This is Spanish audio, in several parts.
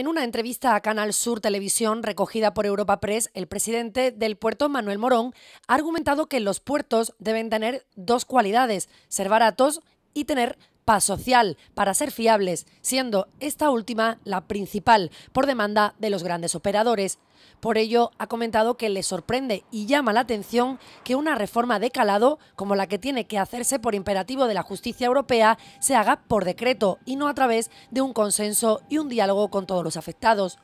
En una entrevista a Canal Sur Televisión recogida por Europa Press, el presidente del puerto, Manuel Morón, ha argumentado que los puertos deben tener dos cualidades, ser baratos y tener social para ser fiables, siendo esta última la principal por demanda de los grandes operadores. Por ello, ha comentado que le sorprende y llama la atención que una reforma de calado, como la que tiene que hacerse por imperativo de la justicia europea, se haga por decreto y no a través de un consenso y un diálogo con todos los afectados.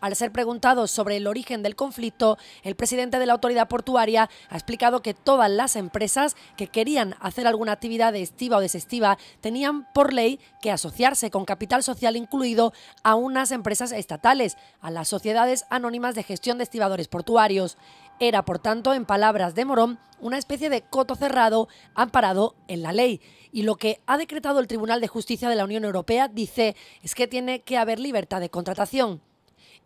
Al ser preguntado sobre el origen del conflicto, el presidente de la autoridad portuaria ha explicado que todas las empresas que querían hacer alguna actividad de estiva o desestiva tenían por ley que asociarse con capital social incluido a unas empresas estatales, a las sociedades anónimas de gestión de estibadores portuarios. Era, por tanto, en palabras de Morón, una especie de coto cerrado amparado en la ley. Y lo que ha decretado el Tribunal de Justicia de la Unión Europea dice es que tiene que haber libertad de contratación.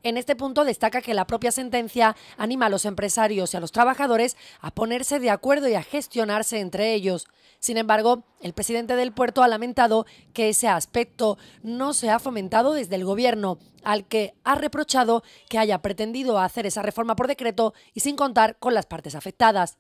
En este punto destaca que la propia sentencia anima a los empresarios y a los trabajadores a ponerse de acuerdo y a gestionarse entre ellos. Sin embargo, el presidente del puerto ha lamentado que ese aspecto no se ha fomentado desde el gobierno, al que ha reprochado que haya pretendido hacer esa reforma por decreto y sin contar con las partes afectadas.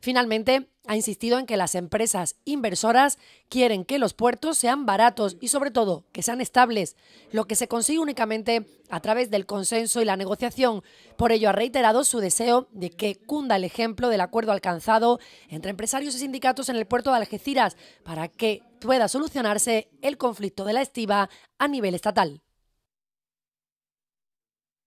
Finalmente, ha insistido en que las empresas inversoras quieren que los puertos sean baratos y sobre todo que sean estables, lo que se consigue únicamente a través del consenso y la negociación. Por ello ha reiterado su deseo de que cunda el ejemplo del acuerdo alcanzado entre empresarios y sindicatos en el puerto de Algeciras para que pueda solucionarse el conflicto de la estiva a nivel estatal.